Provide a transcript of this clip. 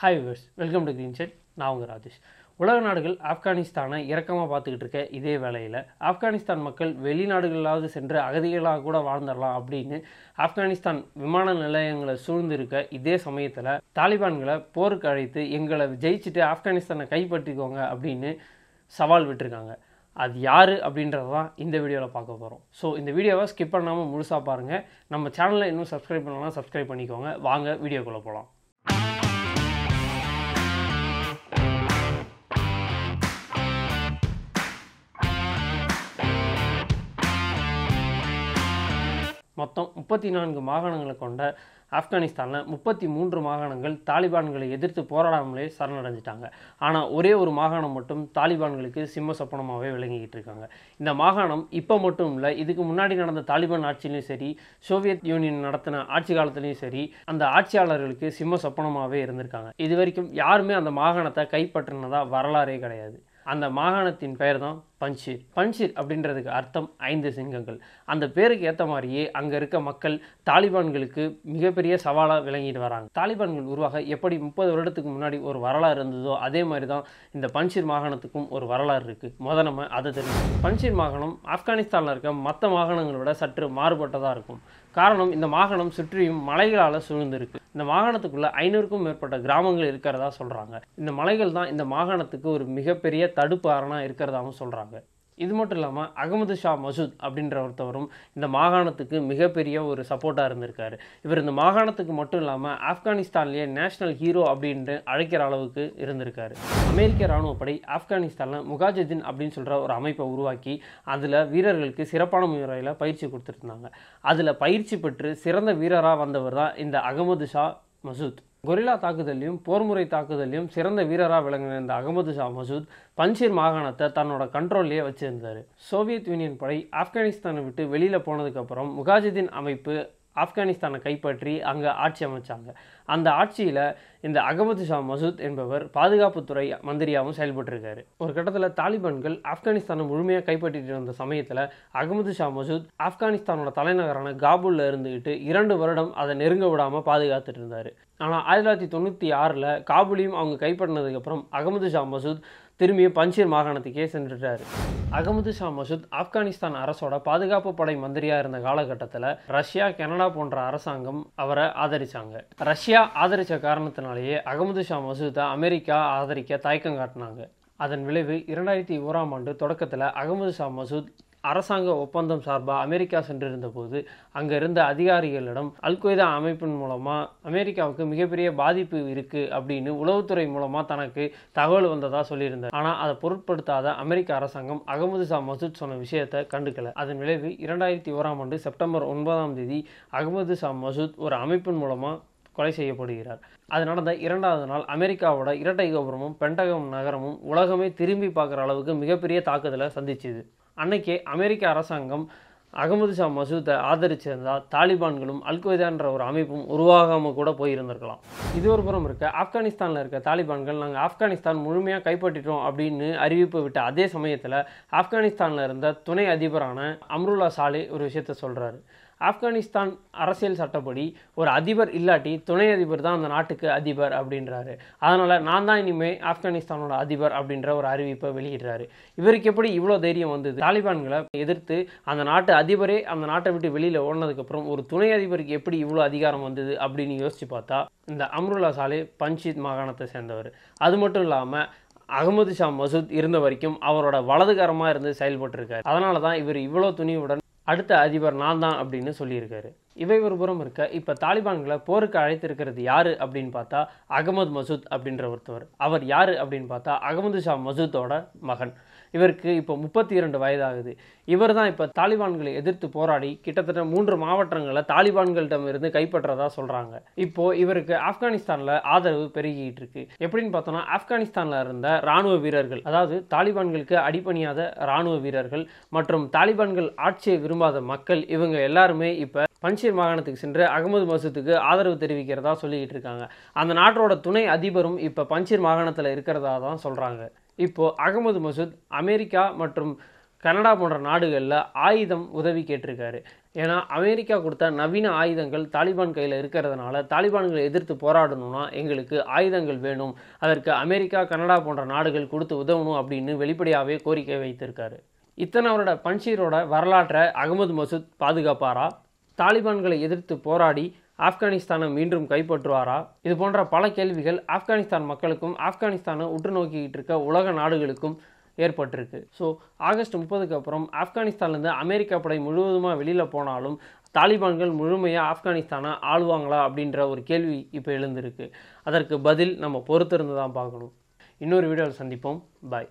hi viewers welcome to green set நான் உங்கள் ராஜேஷ் உலக நாடுகள் ஆப்கானிஸ்தானை இறக்கமாக பார்த்துக்கிட்டு இருக்க இதே வேளையில் ஆப்கானிஸ்தான் மக்கள் வெளிநாடுகளாவது சென்று அகதிகளாக கூட வாழ்ந்துடலாம் அப்படின்னு ஆப்கானிஸ்தான் விமான நிலையங்களை சூழ்ந்திருக்க இதே சமயத்தில் தாலிபான்களை போருக்கு அழைத்து எங்களை ஜெயிச்சுட்டு ஆப்கானிஸ்தானை கைப்பற்றிக்கோங்க அப்படின்னு சவால் விட்டுருக்காங்க அது யார் அப்படின்றது தான் இந்த வீடியோவில் பார்க்க போகிறோம் ஸோ இந்த வீடியோவை ஸ்கிப் பண்ணாமல் முழுசாக பாருங்கள் நம்ம சேனலில் இன்னும் சப்ஸ்கிரைப் பண்ணலாம் சப்ஸ்கிரைப் பண்ணிக்கோங்க வாங்க வீடியோக்குள்ளே போகலாம் மொத்தம் முப்பத்தி நான்கு மாகாணங்களை கொண்ட ஆப்கானிஸ்தானில் முப்பத்தி மூன்று மாகாணங்கள் தாலிபான்களை எதிர்த்து போராடாமலே சரணடைஞ்சிட்டாங்க ஆனால் ஒரே ஒரு மாகாணம் மட்டும் தாலிபான்களுக்கு சிம்ம சொப்பனமாகவே விளங்கிக்கிட்டு இருக்காங்க இந்த மாகாணம் இப்போ மட்டும் இல்லை இதுக்கு முன்னாடி நடந்த தாலிபான் ஆட்சியிலையும் சரி சோவியத் யூனியன் நடத்தின ஆட்சி காலத்துலேயும் சரி அந்த ஆட்சியாளர்களுக்கு சிம்ம சொப்பனமாகவே இருந்திருக்காங்க இது வரைக்கும் யாருமே அந்த மாகாணத்தை கைப்பற்றினதாக வரலாறே கிடையாது அந்த மாகாணத்தின் பெயர் தான் பன்ஷீர் பன்ஷீர் அப்படின்றதுக்கு அர்த்தம் ஐந்து சிங்கங்கள் அந்த பேருக்கு ஏற்ற மாதிரியே அங்கே இருக்க மக்கள் தாலிபான்களுக்கு மிகப்பெரிய சவாலாக விளங்கிட்டு வராங்க தாலிபான்கள் உருவாக எப்படி முப்பது வருடத்துக்கு முன்னாடி ஒரு வரலாறு இருந்ததோ அதே மாதிரி தான் இந்த பன்ஷீர் மாகாணத்துக்கும் ஒரு வரலாறு இருக்குது முத நம்ம அதை தெரியும் பஞ்சீர் மாகாணம் ஆப்கானிஸ்தானில் இருக்க மற்ற மாகாணங்களை விட சற்று மாறுபட்டதாக இருக்கும் காரணம் இந்த மாகாணம் சுற்றியும் மலைகளால் சூழ்ந்திருக்கு இந்த மாகாணத்துக்குள்ள ஐநூறுக்கும் மேற்பட்ட கிராமங்கள் இருக்கிறதா சொல்கிறாங்க இந்த மலைகள் தான் இந்த மாகாணத்துக்கு ஒரு மிகப்பெரிய தடுப்பு அரணாக இருக்கிறதாகவும் சொல்கிறாங்க இது மட்டும் இல்லாமல் அகமது ஷா மசூத் அப்படின்ற ஒருத்தவரும் இந்த மாகாணத்துக்கு மிகப்பெரிய ஒரு சப்போர்ட்டாக இருந்திருக்காரு இவர் இந்த மாகாணத்துக்கு மட்டும் இல்லாமல் ஆப்கானிஸ்தான்லேயே நேஷனல் ஹீரோ அப்படின்ட்டு அழைக்கிற அளவுக்கு இருந்திருக்காரு அமெரிக்க ராணுவப்படை ஆப்கானிஸ்தானில் முகாஜுதீன் அப்படின்னு சொல்கிற ஒரு அமைப்பை உருவாக்கி அதில் வீரர்களுக்கு சிறப்பான முறையில் பயிற்சி கொடுத்துருந்தாங்க அதில் பயிற்சி பெற்று சிறந்த வீரராக வந்தவர் தான் இந்த அகமது ஷா மசூத் கொரில்லா தாக்குதலையும் போர்முறை தாக்குதலையும் சிறந்த வீரராக விளங்கின இந்த அகமது ஷா மசூத் பன்சீர் மாகாணத்தை தன்னோட கண்ட்ரோல்லையே வச்சிருந்தார் சோவியத் யூனியன் படை ஆப்கானிஸ்தானை விட்டு வெளியில் போனதுக்கப்புறம் முகாஜிதீன் அமைப்பு ஆப்கானிஸ்தானை கைப்பற்றி அங்கே ஆட்சி அமைச்சாங்க அந்த ஆட்சியில் இந்த அகமது ஷா மசூத் என்பவர் பாதுகாப்புத்துறை மந்திரியாகவும் செயல்பட்டிருக்காரு ஒரு கட்டத்தில் தாலிபான்கள் ஆப்கானிஸ்தானை முழுமையாக கைப்பற்றிட்டு இருந்த சமயத்தில் அகமது ஷா மசூத் ஆப்கானிஸ்தானோட தலைநகரான காபூலில் இருந்துகிட்டு இரண்டு வருடம் அதை நெருங்க விடாமல் பாதுகாத்துட்டு இருந்தார் ஆனால் ஆயிரத்தி தொள்ளாயிரத்தி தொண்ணூற்றி ஆறில் காபூலையும் அவங்க கைப்பற்றினதுக்கப்புறம் அகமது ஷா மசூத் திரும்பியும் பஞ்சீர் மாகாணத்துக்கே சென்றுட்டார் அகமது ஷா மசூத் ஆப்கானிஸ்தான் அரசோட பாதுகாப்பு படை மந்திரியாக இருந்த காலகட்டத்தில் ரஷ்யா கனடா போன்ற அரசாங்கம் அவரை ஆதரித்தாங்க ரஷ்யா இந்தியா ஆதரித்த காரணத்தினாலேயே அகமது ஷா மசூதை அமெரிக்கா ஆதரிக்க தயக்கம் காட்டினாங்க அதன் விளைவு இரண்டாயிரத்தி ஓராம் ஆண்டு தொடக்கத்தில் அகமது ஷா மசூத் அரசாங்க ஒப்பந்தம் சார்பாக அமெரிக்கா சென்றிருந்த போது அங்கே இருந்த அதிகாரிகளிடம் அல்கொய்தா அமைப்பின் மூலமாக அமெரிக்காவுக்கு மிகப்பெரிய பாதிப்பு இருக்குது அப்படின்னு உளவுத்துறை மூலமாக தனக்கு தகவல் வந்ததாக சொல்லியிருந்தார் ஆனால் அதை பொருட்படுத்தாத அமெரிக்க அரசாங்கம் அகமது ஷா மசூத் சொன்ன விஷயத்தை கண்டுக்கல அதன் விளைவு இரண்டாயிரத்தி ஓராம் ஆண்டு செப்டம்பர் ஒன்பதாம் தேதி அகமது ஷா மசூத் ஒரு அமைப்பின் மூலமாக கொலை செய்யப்படுகிறார் அது நடந்த இரண்டாவது நாள் அமெரிக்காவோட இரட்டை கோபுரமும் பென்டகம் நகரமும் உலகமே திரும்பி பார்க்குற அளவுக்கு மிகப்பெரிய தாக்குதலை சந்திச்சுது அன்னைக்கே அமெரிக்க அரசாங்கம் அகமது ஷா மசூத்தை ஆதரிச்சிருந்தால் தாலிபான்களும் அல்கொய்தான்ற ஒரு அமைப்பும் உருவாகாமல் கூட போயிருந்திருக்கலாம் இது ஒரு புறம் இருக்க ஆப்கானிஸ்தானில் இருக்க தாலிபான்கள் நாங்கள் ஆப்கானிஸ்தான் முழுமையாக கைப்பற்றிட்டோம் அப்படின்னு அறிவிப்பு விட்ட அதே சமயத்தில் ஆப்கானிஸ்தானில் இருந்த துணை அதிபரான அம்ருல்லா சாலே ஒரு விஷயத்த சொல்கிறாரு ஆப்கானிஸ்தான் அரசியல் சட்டப்படி ஒரு அதிபர் இல்லாட்டி துணை அதிபர் தான் அந்த நாட்டுக்கு அதிபர் அப்படின்றாரு அதனால் நான் தான் இனிமேல் ஆப்கானிஸ்தானோட அதிபர் அப்படின்ற ஒரு அறிவிப்பை வெளியிடுறாரு இவருக்கு எப்படி இவ்வளோ தைரியம் வந்தது தாலிபான்களை எதிர்த்து அந்த நாட்டு அதிபரே அந்த நாட்டை விட்டு வெளியில் ஓடினதுக்கப்புறம் ஒரு துணை அதிபருக்கு எப்படி இவ்வளோ அதிகாரம் வந்தது அப்படின்னு யோசித்து பார்த்தா இந்த அம்ருல்லா சாலே பஞ்சித் மாகாணத்தை சேர்ந்தவர் அது மட்டும் இல்லாமல் அகமது ஷா மசூத் இருந்த வரைக்கும் அவரோட வலதுகரமாக இருந்து செயல்பட்டிருக்காரு அதனால தான் இவர் இவ்வளோ துணிவுடன் அடுத்த அதிபர் நான் தான் அப்படின்னு சொல்லியிருக்காரு இவை ஒரு புறம் இருக்க இப்போ தாலிபான்களை போருக்கு அழைத்திருக்கிறது யார் அப்படின்னு பார்த்தா அகமது மசூத் அப்படின்ற ஒருத்தவர் அவர் யார் அப்படின்னு பார்த்தா அகமது ஷா மசூத்தோட மகன் இவருக்கு இப்போ முப்பத்தி இரண்டு வயதாகுது இவர் தான் இப்போ தாலிபான்களை எதிர்த்து போராடி கிட்டத்தட்ட மூன்று மாவட்டங்களை தாலிபான்களிடம் இருந்து கைப்பற்றதா சொல்கிறாங்க இப்போ இவருக்கு ஆப்கானிஸ்தானில் ஆதரவு பெருகிட்டு இருக்கு எப்படின்னு பார்த்தோம்னா ஆப்கானிஸ்தானில் இருந்த ராணுவ வீரர்கள் அதாவது தாலிபான்களுக்கு அடிப்பணியாத ராணுவ வீரர்கள் மற்றும் தாலிபான்கள் ஆட்சியை விரும்பாத மக்கள் இவங்க எல்லாருமே இப்போ பன்சீர் மாகாணத்துக்கு சென்று அகமது மசூத்துக்கு ஆதரவு தெரிவிக்கிறதா சொல்லிக்கிட்டு இருக்காங்க அந்த நாட்டோட துணை அதிபரும் இப்போ பன்சீர் மாகாணத்தில் இருக்கிறதா தான் சொல்கிறாங்க இப்போது அகமது மசூத் அமெரிக்கா மற்றும் கனடா போன்ற நாடுகளில் ஆயுதம் உதவி கேட்டிருக்காரு ஏன்னா அமெரிக்கா கொடுத்த நவீன ஆயுதங்கள் தாலிபான் கையில் இருக்கிறதுனால தாலிபான்களை எதிர்த்து போராடணும்னா எங்களுக்கு ஆயுதங்கள் வேணும் அதற்கு அமெரிக்கா கனடா போன்ற நாடுகள் கொடுத்து உதவணும் அப்படின்னு வெளிப்படையாகவே கோரிக்கை வைத்திருக்காரு இத்தனை அவரோட பன்சீரோட வரலாற்றை அகமது மசூத் பாதுகாப்பாரா தாலிபான்களை எதிர்த்து போராடி ஆப்கானிஸ்தானை மீண்டும் கைப்பற்றுவாரா இது போன்ற பல கேள்விகள் ஆப்கானிஸ்தான் மக்களுக்கும் ஆப்கானிஸ்தானை உற்று நோக்கிக்கிட்டு இருக்க உலக நாடுகளுக்கும் ஏற்பட்டிருக்கு ஸோ ஆகஸ்ட் முப்பதுக்கு அப்புறம் ஆப்கானிஸ்தான்லேருந்து அமெரிக்கா படை முழுவதுமாக வெளியில் போனாலும் தாலிபான்கள் முழுமையாக ஆப்கானிஸ்தானை ஆளுவாங்களா அப்படின்ற ஒரு கேள்வி இப்போ எழுந்திருக்கு அதற்கு பதில் நம்ம பொறுத்திருந்து தான் பார்க்கணும் இன்னொரு வீடியோவில் சந்திப்போம் பாய்